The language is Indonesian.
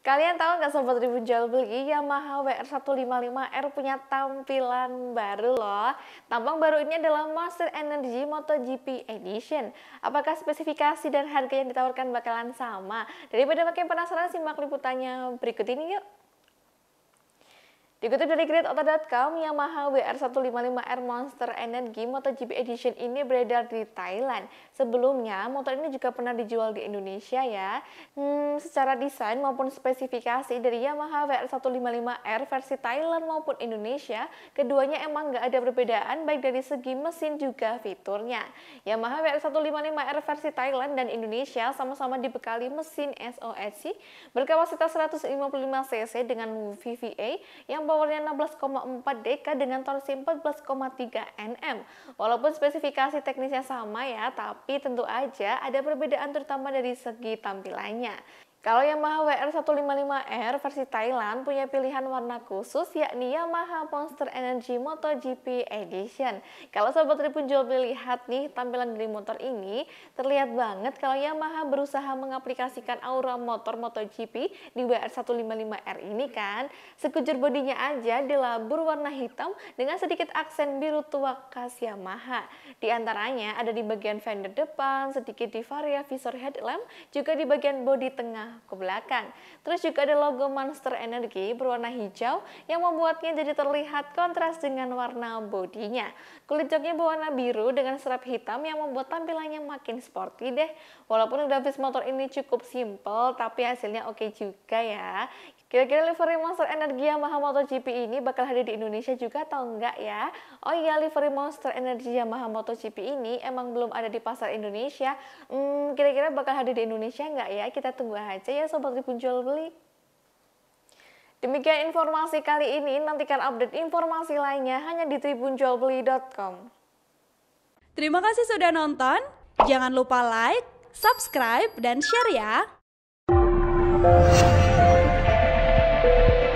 Kalian tahu nggak Sobat Tribun Jual Beli, iya, Yamaha WR155R punya tampilan baru loh. Tampang baru ini adalah Monster Energy MotoGP Edition. Apakah spesifikasi dan harga yang ditawarkan bakalan sama? Daripada makin penasaran, simak liputannya berikut ini yuk. Dikutip dari gridoto.com, Yamaha WR155R Monster Energy MotoGP Edition ini beredar di Thailand. Sebelumnya, motor ini juga pernah dijual di Indonesia ya. Hmm, secara desain maupun spesifikasi dari Yamaha WR155R versi Thailand maupun Indonesia, keduanya emang nggak ada perbedaan baik dari segi mesin juga fiturnya. Yamaha WR155R versi Thailand dan Indonesia sama-sama dibekali mesin SOHC berkapasitas 155 cc dengan VVA yang Powernya 16,4 dk dengan torsi 14,3 Nm. Walaupun spesifikasi teknisnya sama ya, tapi tentu aja ada perbedaan terutama dari segi tampilannya. Kalau Yamaha WR155R versi Thailand punya pilihan warna khusus yakni Yamaha Monster Energy MotoGP Edition. Kalau Sobat Tribun Job lihat nih tampilan dari motor ini, terlihat banget kalau Yamaha berusaha mengaplikasikan aura motor MotoGP di WR155R ini kan. Sekujur bodinya aja dilabur warna hitam dengan sedikit aksen biru tua khas Yamaha. Di antaranya ada di bagian fender depan, sedikit di varia visor headlamp, juga di bagian bodi tengah ke belakang. Terus juga ada logo Monster Energy berwarna hijau yang membuatnya jadi terlihat kontras dengan warna bodinya. Kulit joknya berwarna biru dengan serap hitam yang membuat tampilannya makin sporty deh. Walaupun grafis motor ini cukup simple tapi hasilnya oke okay juga ya. Kira-kira livery monster energi Yamaha MotoGP ini bakal hadir di Indonesia juga atau enggak ya? Oh iya, livery monster energi Yamaha MotoGP ini emang belum ada di pasar Indonesia. Hmm, kira-kira bakal hadir di Indonesia enggak ya? Kita tunggu aja ya Sobat Tribun Jual Beli. Demikian informasi kali ini, nantikan update informasi lainnya hanya di tribunjualbeli.com. Terima kasih sudah nonton, jangan lupa like, subscribe, dan share ya! thank you